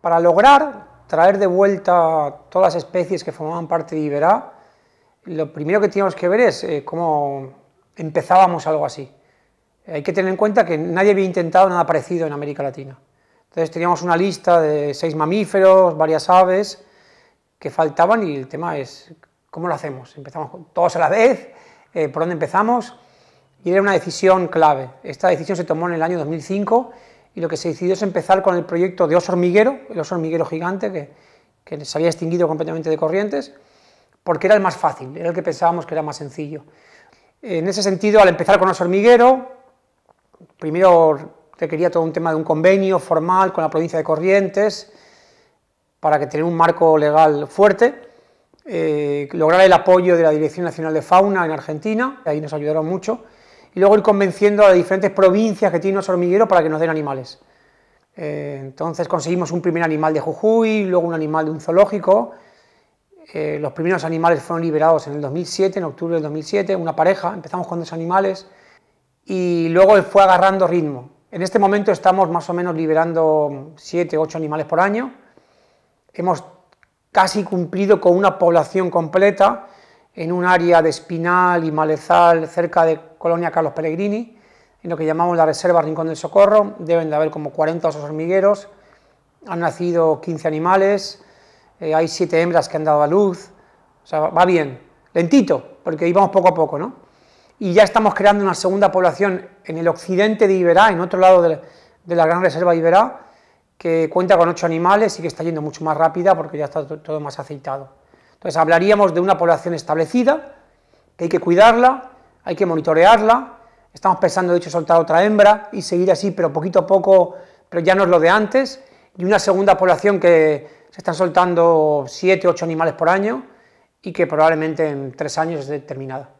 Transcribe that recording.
Para lograr traer de vuelta todas las especies que formaban parte de Iberá, lo primero que teníamos que ver es eh, cómo empezábamos algo así. Hay que tener en cuenta que nadie había intentado nada parecido en América Latina. Entonces teníamos una lista de seis mamíferos, varias aves que faltaban y el tema es cómo lo hacemos. Empezamos todos a la vez, eh, por dónde empezamos y era una decisión clave. Esta decisión se tomó en el año 2005 y lo que se decidió es empezar con el proyecto de oso hormiguero, el oso hormiguero gigante que, se había extinguido completamente de corrientes, porque era el más fácil, era el que pensábamos que era más sencillo. En ese sentido, al empezar con oso hormiguero, primero requería todo un tema de un convenio formal con la provincia de Corrientes, para que tener un marco legal fuerte, eh, lograr el apoyo de la Dirección Nacional de Fauna en Argentina, ahí nos ayudaron mucho, y luego ir convenciendo a las diferentes provincias que tienen los hormigueros para que nos den animales. Eh, entonces conseguimos un primer animal de Jujuy, luego un animal de un zoológico. Eh, los primeros animales fueron liberados en el 2007, en octubre del 2007, una pareja, empezamos con dos animales y luego fue agarrando ritmo. En este momento estamos más o menos liberando 7, 8 animales por año. Hemos casi cumplido con una población completa en un área de Espinal y Malezal, cerca de Colonia Carlos Pellegrini, en lo que llamamos la Reserva Rincón del Socorro. Deben de haber como 40 osos hormigueros, han nacido 15 animales, eh, hay 7 hembras que han dado a luz, o sea, va bien, lentito, porque íbamos poco a poco, ¿no? Y ya estamos creando una segunda población en el occidente de Iberá, en otro lado de, la gran reserva Iberá, que cuenta con 8 animales y que está yendo mucho más rápida porque ya está todo más aceitado. Entonces hablaríamos de una población establecida, que hay que cuidarla, hay que monitorearla, estamos pensando de hecho soltar otra hembra y seguir así, pero poquito a poco, pero ya no es lo de antes, y una segunda población que se están soltando 7, 8 animales por año y que probablemente en tres años esté terminada.